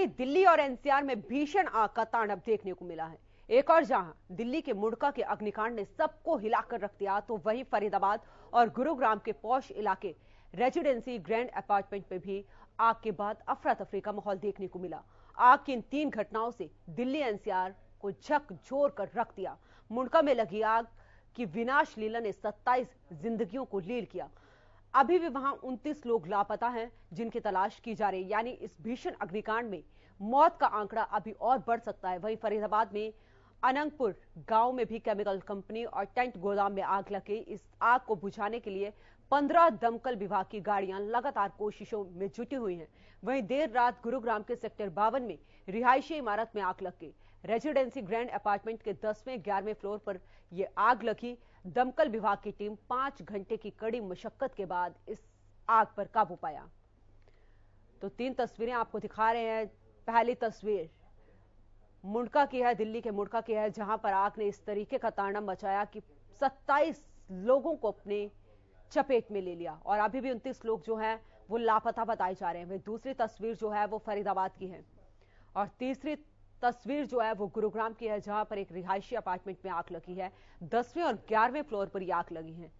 राजधानी दिल्ली और एनसीआर में भीषण आग का तांडव देखने को मिला है एक और जहां दिल्ली के मुड़का के अग्निकांड ने सबको हिलाकर रख दिया तो वहीं फरीदाबाद और गुरुग्राम के पौष इलाके रेजिडेंसी ग्रैंड अपार्टमेंट में भी आग के बाद अफरा तफरी का माहौल देखने को मिला आग की इन तीन घटनाओं से दिल्ली एनसीआर को झकझोर कर रख दिया मुंडका में लगी आग की विनाश लीला ने 27 जिंदगियों को लील किया अभी भी वहां 29 लोग लापता हैं जिनकी तलाश की जा रही है यानी इस भीषण अग्निकांड में मौत का आंकड़ा अभी और बढ़ सकता है वहीं फरीदाबाद में अनंगपुर गांव में भी केमिकल कंपनी और टेंट गोदाम में आग लगी इस आग को बुझाने के लिए पंद्रह दमकल विभाग की गाड़ियां लगातार कोशिशों में जुटी हुई हैं वहीं देर रात गुरुग्राम के सेक्टर बावन में रिहायशी इमारत में आग लग गई रेजिडेंसी ग्रैंड अपार्टमेंट के दसवें ग्यारहवें फ्लोर पर यह आग लगी दमकल विभाग की टीम पांच घंटे की कड़ी मशक्कत के बाद इस आग पर काबू पाया तो तीन तस्वीरें आपको दिखा रहे हैं पहली तस्वीर मुंडका की है दिल्ली के मुंडका की है जहां पर आग ने इस तरीके का तांडव मचाया कि 27 लोगों को अपने चपेट में ले लिया और अभी भी उन्तीस लोग जो हैं वो लापता बताए जा रहे हैं वही दूसरी तस्वीर जो है वो फरीदाबाद की है और तीसरी तस्वीर जो है वो गुरुग्राम की है जहां पर एक रिहायशी अपार्टमेंट में आग लगी है दसवें और ग्यारहवें फ्लोर पर ये आग लगी है